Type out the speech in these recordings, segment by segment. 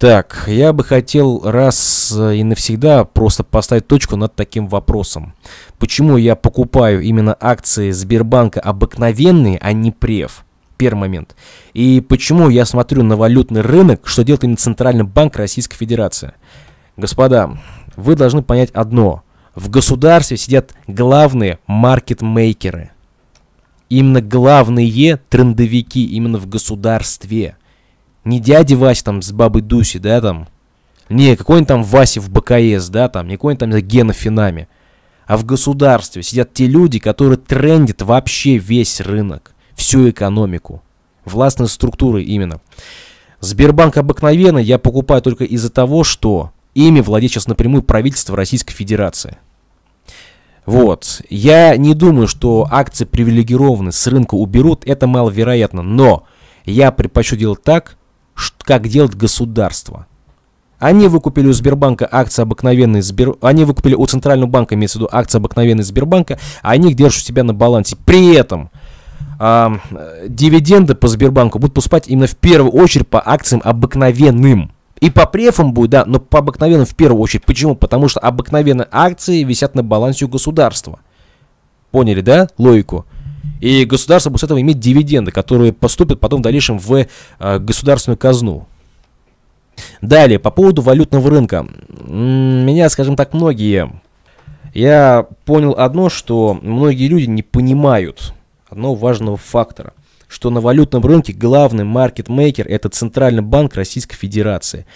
Так, я бы хотел раз э, и навсегда просто поставить точку над таким вопросом. Почему я покупаю именно акции Сбербанка обыкновенные, а не прев? Первый момент. И почему я смотрю на валютный рынок, что делает именно Центральный банк Российской Федерации? Господа, вы должны понять одно. В государстве сидят главные маркетмейкеры. Именно главные трендовики именно в государстве – не дяди Вася там с бабой Дуси, да, там. Не какой-нибудь там Вася в БКС, да, там. Не какой-нибудь там Гена Финами. А в государстве сидят те люди, которые трендят вообще весь рынок, всю экономику. Властные структуры именно. Сбербанк обыкновенно я покупаю только из-за того, что ими владеет сейчас напрямую правительство Российской Федерации. Вот. Я не думаю, что акции привилегированы, с рынка уберут, это маловероятно, но я предпочту делать так, как делать государство. Они выкупили у Сбербанка акции обыкновенной Сбер... Они выкупили у Центрального банка, имеется в виду, акции обыкновенной Сбербанка, а они их держат у себя на балансе. При этом э, дивиденды по Сбербанку будут поступать именно в первую очередь по акциям обыкновенным. И по префам будет, да, но по обыкновенным в первую очередь. Почему? Потому что обыкновенные акции висят на балансе у государства. Поняли, да, логику? И государство будет с этого иметь дивиденды, которые поступят потом в дальнейшем в э, государственную казну. Далее, по поводу валютного рынка. Меня, скажем так, многие... Я понял одно, что многие люди не понимают одного важного фактора что на валютном рынке главный маркетмейкер – это Центральный банк Российской Федерации.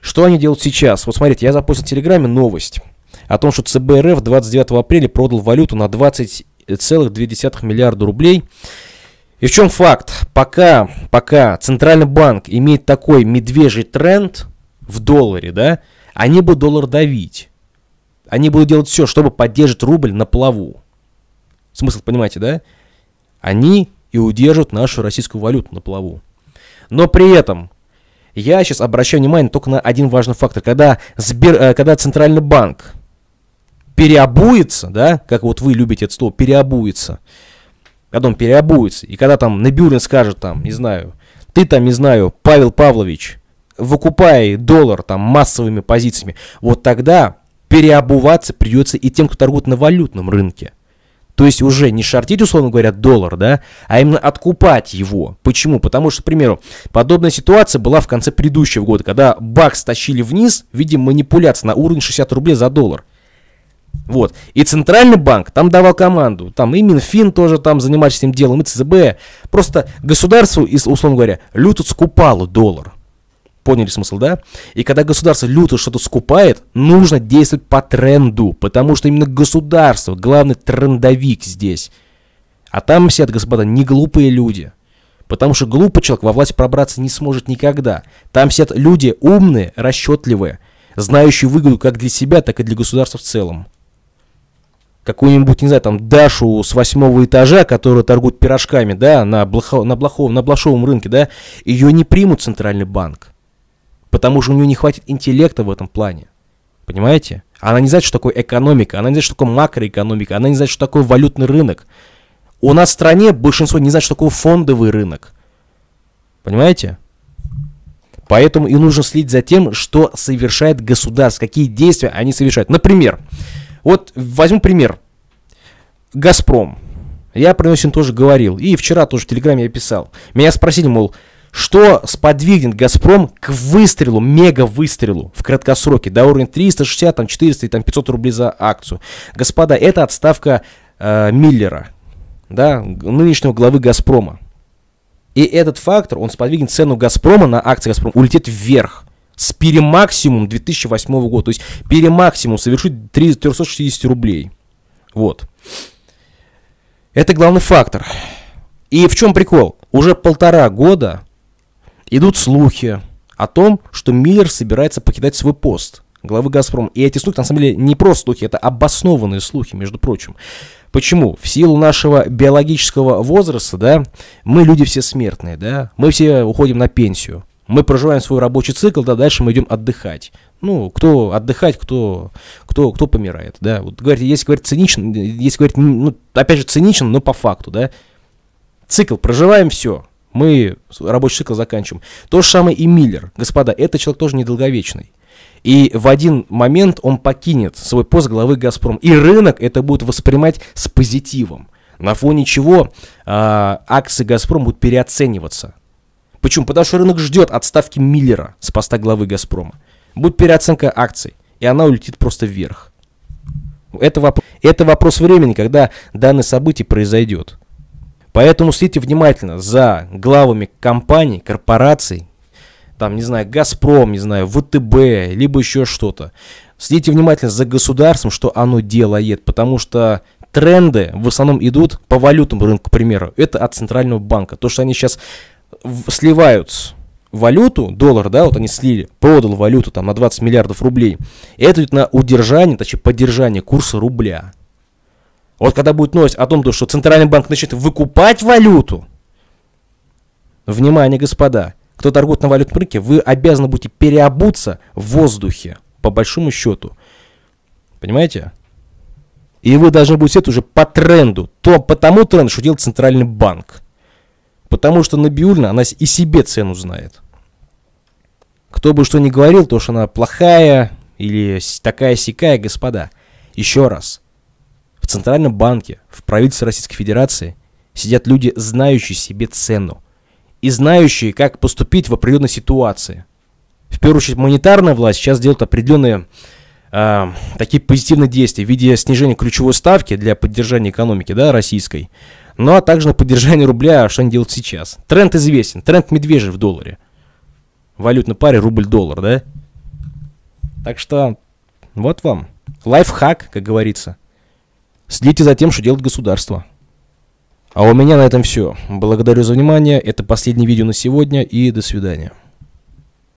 Что они делают сейчас? Вот смотрите, я запустил в Телеграме новость о том, что ЦБ РФ 29 апреля продал валюту на 20 1,2 миллиарда рублей. И в чем факт? Пока, пока Центральный банк имеет такой медвежий тренд в долларе, да, они будут доллар давить. Они будут делать все, чтобы поддержать рубль на плаву. Смысл, понимаете, да? Они и удержат нашу российскую валюту на плаву. Но при этом я сейчас обращаю внимание только на один важный фактор. Когда, Сбер, э, когда Центральный банк переобуется, да, как вот вы любите это слово, переобуется, когда он переобуется, и когда там Набюрин скажет там, не знаю, ты там, не знаю, Павел Павлович, выкупай доллар там массовыми позициями, вот тогда переобуваться придется и тем, кто торгует на валютном рынке. То есть уже не шортить, условно говоря, доллар, да, а именно откупать его. Почему? Потому что, к примеру, подобная ситуация была в конце предыдущего года, когда бакс тащили вниз в виде манипуляции на уровень 60 рублей за доллар. Вот. И Центральный банк там давал команду. Там и Минфин тоже там занимается этим делом, и ЦБ. Просто государству, условно говоря, люто скупало доллар. Поняли смысл, да? И когда государство люто что-то скупает, нужно действовать по тренду, потому что именно государство главный трендовик здесь. А там сидят, господа, не глупые люди. Потому что глупый человек во власть пробраться не сможет никогда. Там сидят люди умные, расчетливые, знающие выгоду как для себя, так и для государства в целом какую-нибудь, не знаю, там, Дашу с восьмого этажа, которая торгует пирожками, да, на, блохо, на, блохов, на блошовом рынке, да, ее не примут Центральный банк, потому что у нее не хватит интеллекта в этом плане, понимаете? Она не знает, что такое экономика, она не знает, что такое макроэкономика, она не знает, что такое валютный рынок. У нас в стране большинство не знает, что такое фондовый рынок, понимаете? Поэтому и нужно следить за тем, что совершает государство, какие действия они совершают. Например, вот возьму пример. «Газпром». Я про него сегодня тоже говорил. И вчера тоже в Телеграме я писал. Меня спросили, мол, что сподвигнет «Газпром» к выстрелу, мега-выстрелу в краткосроке до уровня 360, там 400 и там 500 рублей за акцию. Господа, это отставка э, Миллера, да, нынешнего главы «Газпрома». И этот фактор, он сподвигнет цену «Газпрома» на акции «Газпрома» улетит вверх с перемаксимум 2008 года. То есть перемаксимум совершить 360 рублей. Вот. Это главный фактор. И в чем прикол? Уже полтора года идут слухи о том, что Миллер собирается покидать свой пост главы «Газпрома». И эти слухи, на самом деле, не просто слухи, это обоснованные слухи, между прочим. Почему? В силу нашего биологического возраста, да, мы люди все смертные, да, мы все уходим на пенсию. Мы проживаем свой рабочий цикл, да, дальше мы идем отдыхать. Ну, кто отдыхать, кто, кто, кто помирает, да. Вот говорите, если говорить цинично, если говорить, ну, опять же, цинично, но по факту, да. Цикл, проживаем все, мы рабочий цикл заканчиваем. То же самое и Миллер. Господа, этот человек тоже недолговечный. И в один момент он покинет свой пост главы «Газпром». И рынок это будет воспринимать с позитивом. На фоне чего э, акции «Газпром» будут переоцениваться. Почему? Потому что рынок ждет отставки Миллера с поста главы «Газпрома». Будет переоценка акций, и она улетит просто вверх. Это, воп... это вопрос времени, когда данное событие произойдет. Поэтому следите внимательно за главами компаний, корпораций, там, не знаю, «Газпром», не знаю, «ВТБ», либо еще что-то. Следите внимательно за государством, что оно делает, потому что тренды в основном идут по валютному рынку, к примеру. Это от Центрального банка. То, что они сейчас сливают валюту, доллар, да, вот они слили, продал валюту там на 20 миллиардов рублей, это идет на удержание, точнее поддержание курса рубля. Вот когда будет новость о том, что Центральный банк начнет выкупать валюту, внимание, господа, кто торгует на валютном рынке, вы обязаны будете переобуться в воздухе, по большому счету. Понимаете? И вы должны будете это уже по тренду, то по тому тренду, что делает Центральный банк потому что Набиульна, она и себе цену знает. Кто бы что ни говорил, то, что она плохая или такая сякая, господа, еще раз. В Центральном банке, в правительстве Российской Федерации сидят люди, знающие себе цену и знающие, как поступить в определенной ситуации. В первую очередь, монетарная власть сейчас делает определенные э, такие позитивные действия в виде снижения ключевой ставки для поддержания экономики да, российской – ну а также на поддержание рубля, а что они делают сейчас. Тренд известен, тренд медвежий в долларе. Валютной паре рубль-доллар, да? Так что вот вам. Лайфхак, как говорится. Следите за тем, что делает государство. А у меня на этом все. Благодарю за внимание. Это последнее видео на сегодня и до свидания.